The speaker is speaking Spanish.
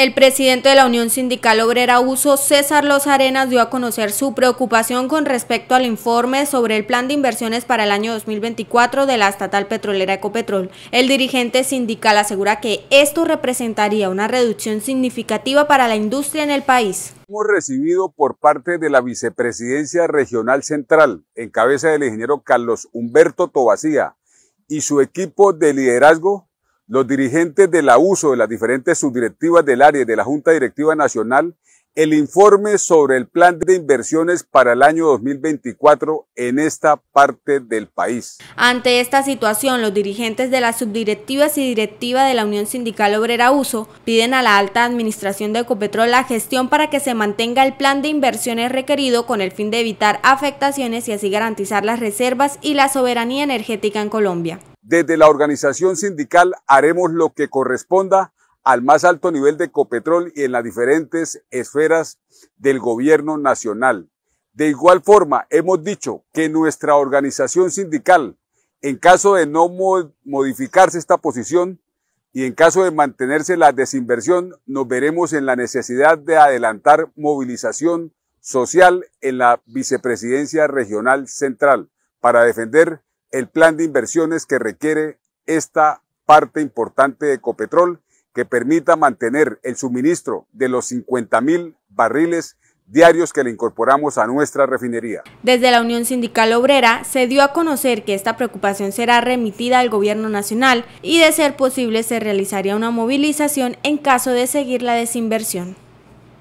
El presidente de la Unión Sindical Obrera Uso, César Los Arenas, dio a conocer su preocupación con respecto al informe sobre el plan de inversiones para el año 2024 de la estatal petrolera Ecopetrol. El dirigente sindical asegura que esto representaría una reducción significativa para la industria en el país. Hemos recibido por parte de la Vicepresidencia Regional Central, en cabeza del ingeniero Carlos Humberto Tobacía y su equipo de liderazgo, los dirigentes de la USO, de las diferentes subdirectivas del área de la Junta Directiva Nacional, el informe sobre el plan de inversiones para el año 2024 en esta parte del país. Ante esta situación, los dirigentes de las subdirectivas y directiva de la Unión Sindical Obrera Uso piden a la alta administración de Ecopetrol la gestión para que se mantenga el plan de inversiones requerido con el fin de evitar afectaciones y así garantizar las reservas y la soberanía energética en Colombia. Desde la organización sindical haremos lo que corresponda al más alto nivel de Copetrol y en las diferentes esferas del gobierno nacional. De igual forma, hemos dicho que nuestra organización sindical, en caso de no modificarse esta posición y en caso de mantenerse la desinversión, nos veremos en la necesidad de adelantar movilización social en la Vicepresidencia Regional Central para defender el plan de inversiones que requiere esta parte importante de Ecopetrol que permita mantener el suministro de los 50 mil barriles diarios que le incorporamos a nuestra refinería. Desde la Unión Sindical Obrera se dio a conocer que esta preocupación será remitida al Gobierno Nacional y de ser posible se realizaría una movilización en caso de seguir la desinversión.